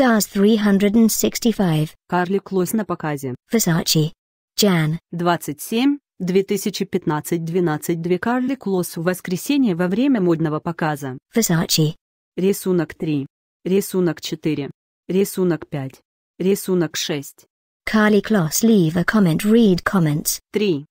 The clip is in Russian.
Stars 365. Карлик Лось на показе. Versace. Jan. 27. 2015-12 2 Карлик Лос в воскресенье во время модного показа. Versace. Рисунок 3. Рисунок 4. Рисунок 5. Рисунок 6. Карли Лос leave a comment read comments. 3.